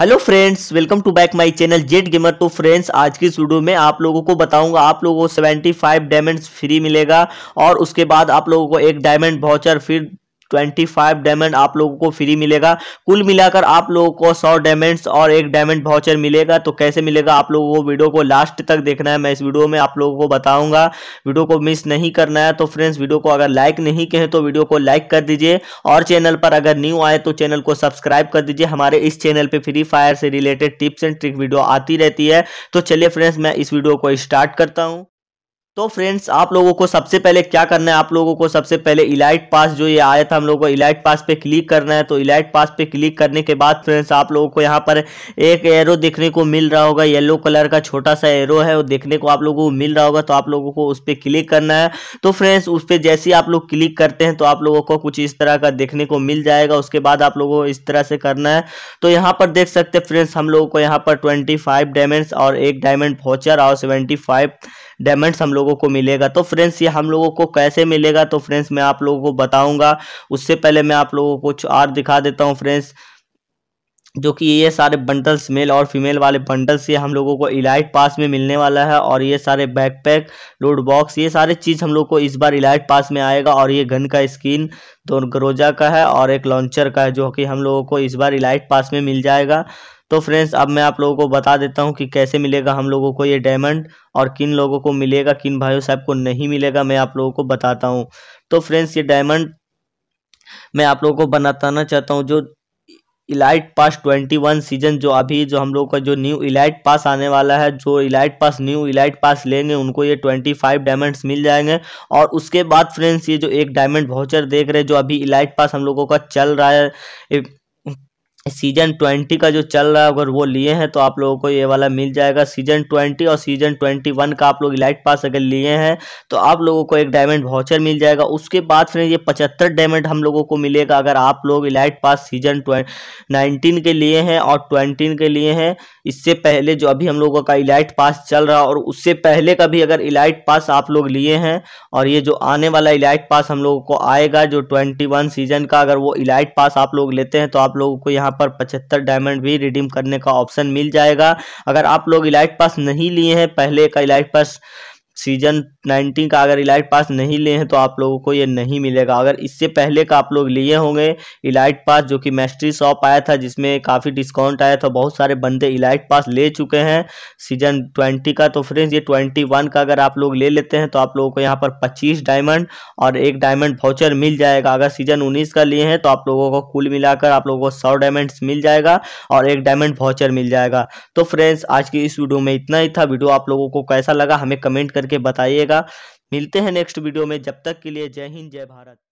hello friends welcome to back my channel jet gamer तो friends आज की इस वीडियो में आप लोगों को बताऊंगा आप लोगों को 75 डायमंड्स फ्री मिलेगा और उसके बाद आप लोगों को एक डायमंड वाउचर फिर ट्वेंटी फाइव डायमंड आप लोगों को फ्री मिलेगा कुल मिलाकर आप लोगों को सौ डायमंड्स और एक डायमंड वाउचर मिलेगा तो कैसे मिलेगा आप लोगों को वीडियो को लास्ट तक देखना है मैं इस वीडियो में आप लोगों को बताऊंगा वीडियो को मिस नहीं करना है तो फ्रेंड्स वीडियो को अगर लाइक नहीं कहे तो वीडियो को लाइक कर दीजिए और चैनल पर अगर न्यू आए तो चैनल को सब्सक्राइब कर दीजिए हमारे इस चैनल पर फ्री फायर से related tips and trick video आती रहती है तो चलिए फ्रेंड्स मैं इस वीडियो को स्टार्ट करता हूँ तो फ्रेंड्स आप लोगों को सबसे पहले क्या करना है आप लोगों को सबसे पहले इलाइट पास जो ये आया था हम लोगों को इलाइट पास पे क्लिक करना है तो इलाइट पास पे क्लिक करने के बाद फ्रेंड्स आप लोगों को यहाँ पर एक एरो देखने को मिल रहा होगा येलो कलर का छोटा सा एरो है वो देखने को आप लोगों को मिल रहा होगा तो आप लोगों को उस पर क्लिक करना है तो फ्रेंड्स उस पर जैसे ही आप लोग क्लिक करते हैं तो आप लोगों को कुछ इस तरह का देखने को मिल जाएगा उसके बाद आप लोगों को इस तरह से करना है तो यहाँ पर देख सकते फ्रेंड्स हम लोगों को यहाँ पर ट्वेंटी डायमंड्स और एक डायमंड फोचर और सेवेंटी डायमंड्स हम लोगों को मिलेगा तो फ्रेंड्स ये हम लोगों को कैसे मिलेगा तो फ्रेंड्स मैं आप लोगों को बताऊंगा उससे पहले मैं आप लोगों को कुछ और दिखा देता हूँ फ्रेंड्स जो कि ये सारे बंडल्स मेल और फीमेल वाले बंडल्स ये हम लोगों को इलाइट पास में मिलने वाला है और ये सारे बैकपैक लोड बॉक्स ये सारे चीज़ हम लोग को इस बार इलाइट पास में आएगा और ये गन का स्किन दोनों ग्रोजा का है और एक लॉन्चर का है जो कि हम लोगों को इस बार इलाइट पास में मिल जाएगा तो फ्रेंड्स अब मैं आप लोगों को बता देता हूँ कि कैसे मिलेगा हम लोगों को ये डायमंड और किन लोगों को मिलेगा किन भाइयों साहब को नहीं मिलेगा मैं आप लोगों को बताता हूँ तो फ्रेंड्स ये डायमंड मैं आप लोगों को बताना चाहता हूँ जो elite pass twenty one season जो अभी जो हम लोगों का जो न्यू इलाइट पास आने वाला है जो elite pass new elite pass लेंगे उनको ये ट्वेंटी फाइव डायमंड्स मिल जाएंगे और उसके बाद फ्रेंड्स ये जो एक डायमंड वाउचर देख रहे हैं जो अभी इलाइट पास हम लोगों का चल रहा है सीजन ट्वेंटी का जो चल रहा है अगर वो लिए हैं तो आप लोगों को ये वाला मिल जाएगा सीजन ट्वेंटी और सीजन ट्वेंटी वन का आप लोग इलाइट पास अगर लिए हैं तो आप लोगों को एक डायमंड वाउचर मिल जाएगा उसके बाद फिर ये पचहत्तर डायमंड हम लोगों को मिलेगा अगर आप लोग इलाइट पास सीजन नाइनटीन के लिए हैं और ट्वेंटीन के लिए हैं इससे पहले जो अभी हम लोगों का इलाइट पास चल रहा और उससे पहले का भी अगर इलाइट पास आप लोग लिए हैं और ये जो आने वाला इलाइट पास हम लोगों को आएगा जो ट्वेंटी सीजन का अगर वो इलाइट पास आप लोग लेते हैं तो आप लोगों को यहाँ यहाँ पर पचहत्तर डायमंड भी रिडीम करने का ऑप्शन मिल जाएगा अगर आप लोग इलाइट पास नहीं लिए हैं पहले का इलाइट पास सीजन 19 का अगर इलाइट पास नहीं लिए हैं तो आप लोगों को ये नहीं मिलेगा अगर इससे पहले का आप लोग लिए होंगे इलाइट पास जो कि मैस्ट्री शॉप आया था जिसमें काफ़ी डिस्काउंट आया था बहुत सारे बंदे इलाइट पास ले चुके हैं सीजन 20 का तो फ्रेंड्स ये 21 का अगर आप लोग ले लेते हैं तो आप लोगों को यहाँ पर पच्चीस डायमंड और एक डायमंड भाउचर मिल जाएगा अगर सीजन उन्नीस का लिए हैं तो आप लोगों को कुल मिलाकर आप लोगों को सौ डायमंड मिल जाएगा और एक डायमंड भाउचर मिल जाएगा तो फ्रेंड्स आज की इस वीडियो में इतना ही था वीडियो आप लोगों को कैसा लगा हमें कमेंट करके करके बताइएगा मिलते हैं नेक्स्ट वीडियो में जब तक के लिए जय हिंद जय भारत